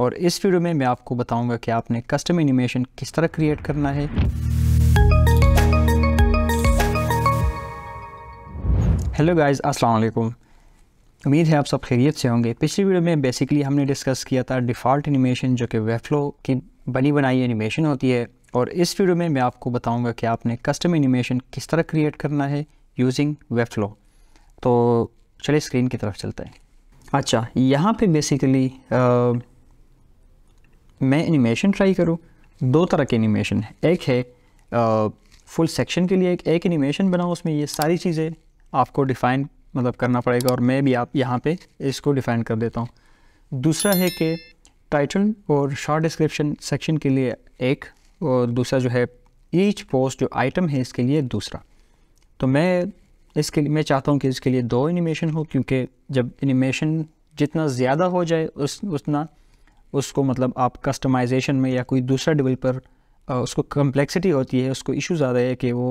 और इस वीडियो में मैं आपको बताऊंगा कि आपने कस्टम एनिमेशन किस तरह क्रिएट करना है हेलो गाइस अस्सलाम वालेकुम उम्मीद है आप सब खैरियत से होंगे पिछली वीडियो में बेसिकली हमने डिस्कस किया था डिफ़ॉल्ट एनिमेशन जो कि वेफ्लो की बनी बनाई एनिमेशन होती है और इस वीडियो में मैं आपको बताऊंगा कि आपने कस्टम एनिमेशन किस तरह क्रिएट करना है यूजिंग वेफ्लो तो चलिए स्क्रीन की तरफ चलते हैं अच्छा यहाँ पे बेसिकली मैं एनिमेशन ट्राई करूँ दो तरह के एनिमेशन है एक है आ, फुल सेक्शन के लिए एक एक एनिमेशन बनाओ उसमें ये सारी चीज़ें आपको डिफ़ाइन मतलब करना पड़ेगा और मैं भी आप यहाँ पे इसको डिफ़ाइन कर देता हूँ दूसरा है कि टाइटल और शॉर्ट डिस्क्रिप्शन सेक्शन के लिए एक और दूसरा जो है ईच पोस्ट जो आइटम है इसके लिए दूसरा तो मैं इसके लिए मैं चाहता हूँ कि इसके लिए दो एनिमेशन हो क्योंकि जब एनिमेशन जितना ज़्यादा हो जाए उस उतना उसको मतलब आप कस्टमाइजेशन में या कोई दूसरा डेवलपर उसको कम्प्लेक्सिटी होती है उसको इशू ज़्यादा है कि वो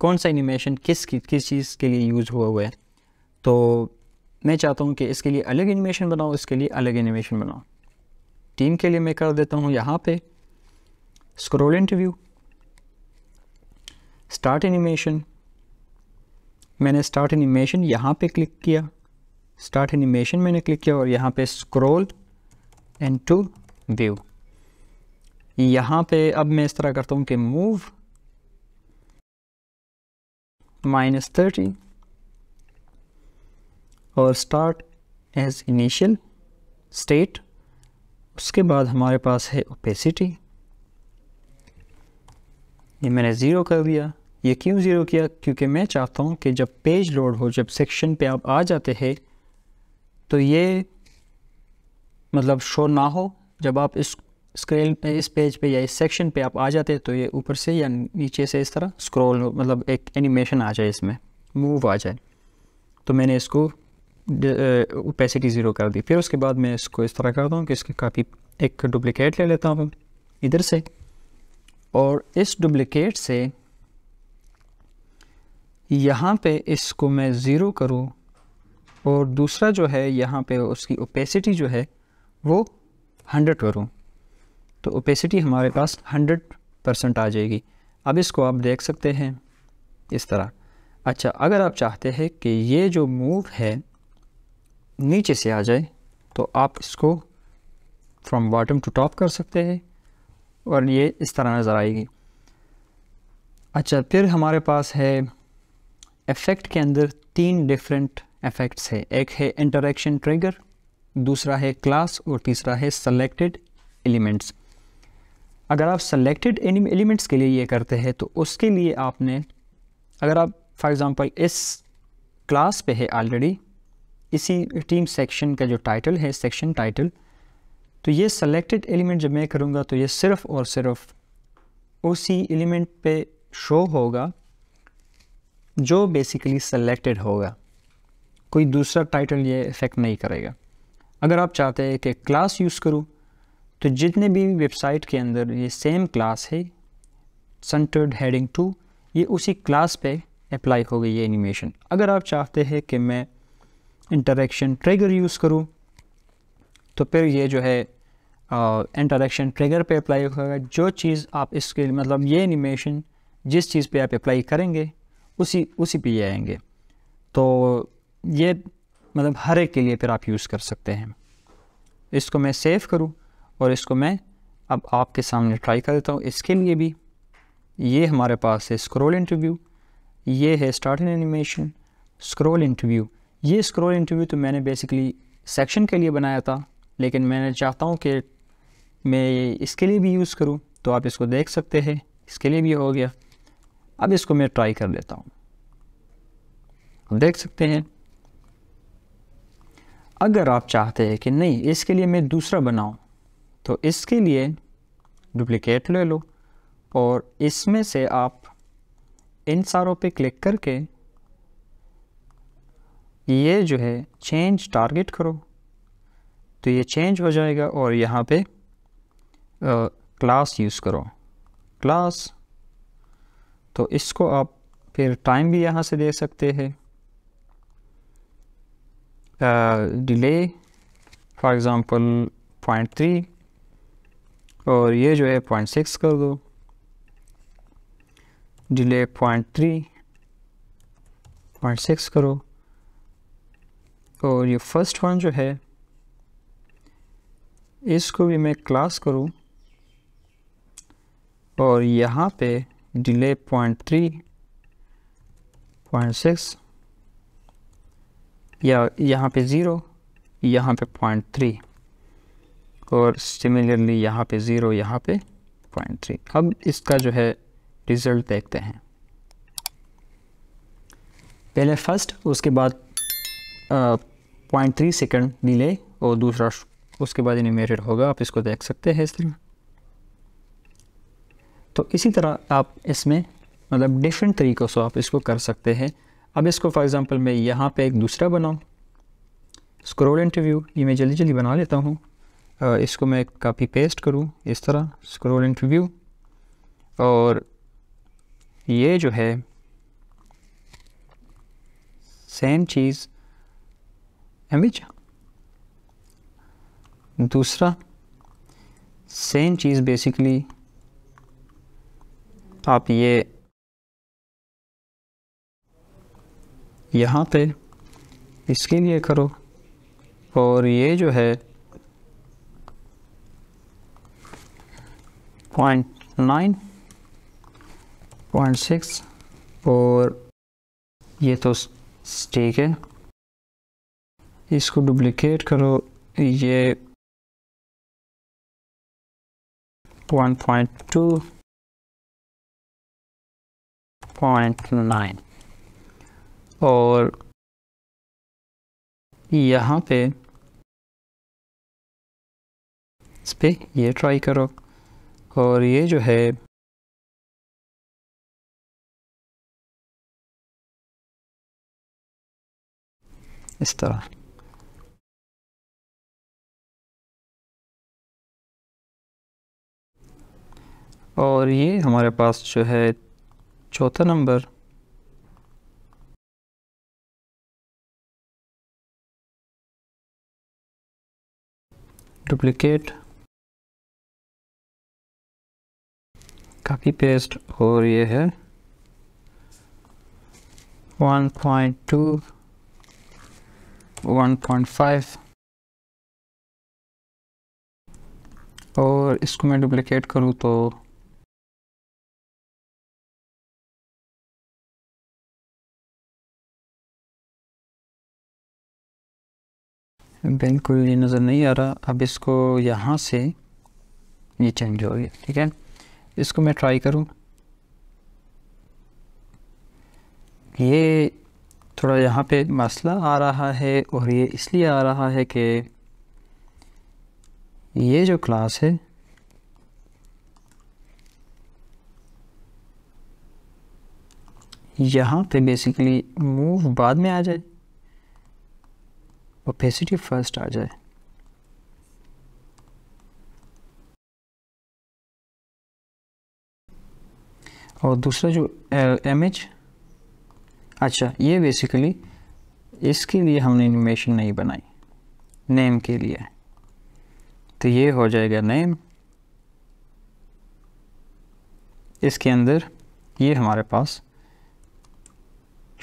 कौन सा एनिमेशन किस किस चीज़ के लिए यूज़ हुआ हुआ है तो मैं चाहता हूँ कि इसके लिए अलग एनिमेशन बनाओ इसके लिए अलग एनिमेशन बनाओ टीम के लिए मैं कर देता हूँ यहाँ पे स्क्रोल इंटरव्यू स्टार्ट एनिमेशन मैंने स्टार्ट एनिमेशन यहाँ पे क्लिक किया स्टार्ट एनिमेशन मैंने क्लिक किया और यहाँ पे स्क्रोल एंड टू व्यू यहाँ पे अब मैं इस तरह करता हूँ कि मूव माइनस थर्टी और स्टार्ट एज इनिशियल स्टेट उसके बाद हमारे पास है ओपेसिटी ये मैंने ज़ीरो कर दिया ये क्यों ज़ीरो किया क्योंकि मैं चाहता हूँ कि जब पेज लोड हो जब सेक्शन पे आप आ जाते हैं तो ये मतलब शो ना हो जब आप इस स्क्रीन पे इस पेज पे या इस सेक्शन पे आप आ जाते तो ये ऊपर से या नीचे से इस तरह स्क्रॉल मतलब एक एनिमेशन आ जाए इसमें मूव आ जाए तो मैंने इसको ओपेसिटी ज़ीरो कर दी फिर उसके बाद मैं इसको इस तरह करता हूँ कि इसकी काफ़ी एक डुप्लिकेट ले लेता हूँ इधर से और इस डुप्लिकेट से यहाँ पे इसको मैं ज़ीरो करूँ और दूसरा जो है यहाँ पे उसकी ओपेसिटी जो है वो हंड्रेड करूँ तो ओपेसिटी हमारे पास हंड्रेड परसेंट आ जाएगी अब इसको आप देख सकते हैं इस तरह अच्छा अगर आप चाहते हैं कि ये जो मूव है नीचे से आ जाए तो आप इसको फ्रॉम बॉटम टू टॉप कर सकते हैं और ये इस तरह नज़र आएगी अच्छा फिर हमारे पास है इफ़ेक्ट के अंदर तीन डिफरेंट इफ़ेक्ट्स है एक है इंटरेक्शन ट्रिगर दूसरा है क्लास और तीसरा है सेलेक्टेड एलिमेंट्स अगर आप सेलेक्टेड एलिमेंट्स के लिए ये करते हैं तो उसके लिए आपने अगर आप फॉर एग्ज़ाम्पल इस क्लास पे है ऑलरेडी इसी टीम सेक्शन का जो टाइटल है सेक्शन टाइटल तो ये सेलेक्टेड एलिमेंट जब मैं करूँगा तो ये सिर्फ़ और सिर्फ उसी एलिमेंट पे शो होगा जो बेसिकली सेलेक्टेड होगा कोई दूसरा टाइटल ये इफ़ेक्ट नहीं करेगा अगर आप चाहते हैं कि क्लास यूज़ करूँ तो जितने भी वेबसाइट के अंदर ये सेम क्लास है सेंटर्ड हेडिंग टू ये उसी क्लास पे अप्लाई हो गई ये एनिमेशन अगर आप चाहते हैं कि मैं इंटरेक्शन ट्रिगर यूज़ करूँ तो फिर ये जो है इंटरेक्शन ट्रिगर पे अप्लाई होगा जो चीज़ आप इसके मतलब ये एनिमेशन जिस चीज़ पे आप अप्लाई करेंगे उसी उसी पे ये आएंगे तो ये मतलब हर एक के लिए फिर आप यूज़ कर सकते हैं इसको मैं सेव करूँ और इसको मैं अब आपके सामने ट्राई कर देता हूँ इसके लिए भी ये हमारे पास है स्क्रोल इंटरव्यू ये है स्टार्टिंग एनिमेशन स्क्रोल इंटरव्यू ये स्क्रोल इंटरव्यू तो मैंने बेसिकली सेक्शन के लिए बनाया था लेकिन मैंने चाहता हूँ कि मैं इसके लिए भी यूज़ करूँ तो आप इसको देख सकते हैं इसके लिए भी हो गया अब इसको मैं ट्राई कर लेता हूँ देख सकते हैं अगर आप चाहते हैं कि नहीं इसके लिए मैं दूसरा बनाऊं तो इसके लिए डुप्लिकेट ले लो और इसमें से आप इन सारों पे क्लिक करके ये जो है चेंज टारगेट करो तो ये चेंज हो जाएगा और यहाँ पे क्लास यूज़ करो क्लास तो इसको आप फिर टाइम भी यहाँ से दे सकते हैं delay for example point three और ये जो है पॉइंट सिक्स कर दो delay point three point six करो और ये फर्स्ट वन जो है इसको भी मैं क्लास करूँ और यहाँ पे delay point three point six या यहाँ पे ज़ीरो यहाँ पे पॉइंट थ्री और सिमिलरली यहाँ पे ज़ीरो यहाँ पे पॉइंट थ्री अब इसका जो है रिज़ल्ट देखते हैं पहले फर्स्ट उसके बाद पॉइंट थ्री सेकेंड डिले और दूसरा उसके बाद एनिमेटेड होगा आप इसको देख सकते हैं इस तरह तो इसी तरह आप इसमें मतलब डिफरेंट तरीक़ों से आप इसको कर सकते हैं अब इसको फॉर एग्ज़ाम्पल मैं यहाँ पे एक दूसरा बनाऊँ स्क्रोल इंटरव्यू ये मैं जल्दी जल्दी बना लेता हूँ इसको मैं कापी पेस्ट करूँ इस तरह स्क्रोल इंटरव्यू और ये जो है सेम चीज़ इमेज दूसरा सेम चीज़ बेसिकली आप ये यहाँ पे इसके लिए करो और ये जो है पॉइंट नाइन पॉइंट सिक्स और ये तो ठीक है इसको डुप्लिकेट करो ये one point two point nine और यहाँ पे इस पर ये ट्राई करो और ये जो है इस तरह और ये हमारे पास जो है चौथा नंबर डुप्लीकेट काफ़ी पेस्ट और ये है 1.2 1.5 और इसको मैं डुप्लीकेट करूँ तो बिल्कुल ये नज़र नहीं आ रहा अब इसको यहाँ से ये चेंज हो गया ठीक है इसको मैं ट्राई करूँ ये थोड़ा यहाँ पे मसला आ रहा है और ये इसलिए आ रहा है कि ये जो क्लास है यहाँ पे बेसिकली मूव बाद में आ जाए ओपेसिटी फर्स्ट आ जाए और दूसरा जो एम एच अच्छा ये बेसिकली इसके लिए हमने एनिमेशन नहीं बनाई नेम के लिए तो ये हो जाएगा नेम इसके अंदर ये हमारे पास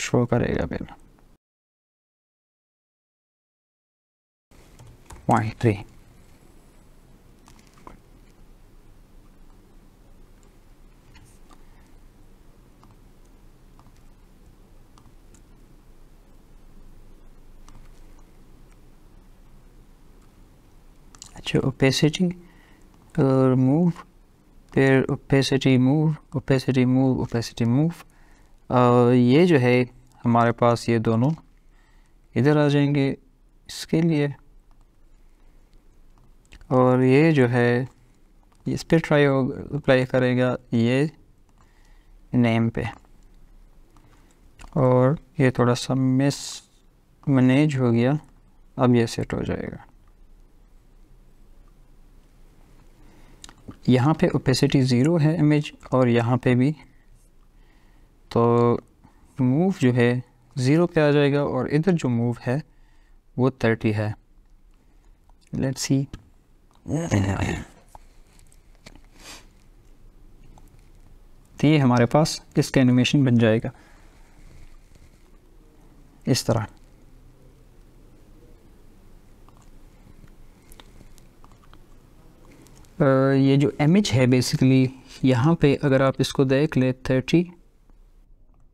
शो करेगा बिल 0.3 अच्छा ओपेसिटी और मूव फिर opacity move opacity move opacity move और ये जो है हमारे पास ये दोनों इधर आ जाएंगे इसके लिए और ये जो है इस पर ट्राई अप्लाई करेगा ये नेम पे और ये थोड़ा सा मिस मैनेज हो गया अब ये सेट हो जाएगा यहाँ पे ओपेसिटी ज़ीरो है इमेज और यहाँ पे भी तो मूव जो है ज़ीरो पे आ जाएगा और इधर जो मूव है वो थर्टी है लेट्स सी तो ये हमारे पास इसका एनिमेशन बन जाएगा इस तरह ये जो इमेज है बेसिकली यहाँ पे अगर आप इसको देख ले थर्टी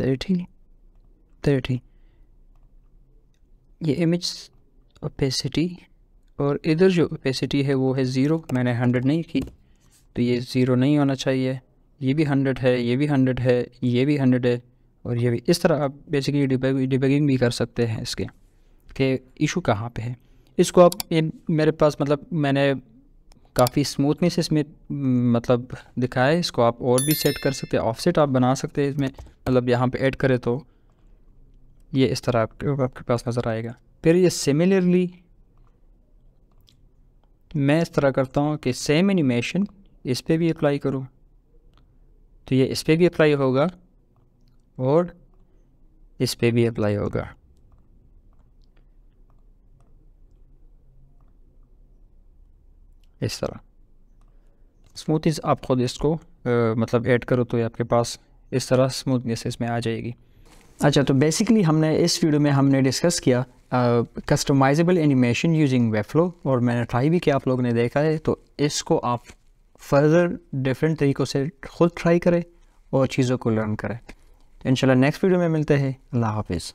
थर्टी थर्टी ये इमेज ओपेसिटी और इधर जो ओपेसिटी है वो है ज़ीरो मैंने हंड्रेड नहीं की तो ये ज़ीरो नहीं होना चाहिए ये भी हंड्रेड है ये भी हंड्रेड है ये भी हंड्रेड है और ये भी इस तरह आप बेसिकली डिबेगिंग भी कर सकते हैं इसके कि इशू कहाँ पे है इसको आप ये मेरे पास मतलब मैंने काफ़ी स्मूथनेस इसमें मतलब दिखाया है इसको आप और भी सेट कर सकते हैं ऑफसेट आप बना सकते हैं इसमें मतलब यहाँ पे ऐड करें तो ये इस तरह आपके, आपके पास नज़र आएगा फिर ये सिमिलरली मैं इस तरह करता हूँ कि सेम एनिमेशन इस पर भी अप्लाई करूँ तो ये इस पर भी अप्लाई होगा और इस पर भी अप्लाई होगा इस तरह स्मूथीज आप खुद इसको आ, मतलब ऐड करो तो ये आपके पास इस तरह स्मूथनेस इसमें आ जाएगी अच्छा तो बेसिकली हमने इस वीडियो में हमने डिस्कस किया कस्टमाइजेबल एनिमेशन यूजिंग वेफ्लो और मैंने ट्राई भी किया आप लोगों ने देखा है तो इसको आप फर्दर डिफरेंट तरीक़ों से खुद ट्राई करें और चीज़ों को लर्न करें तो इनशाला नेक्स्ट वीडियो में मिलते हैं अल्लाह हाफिज़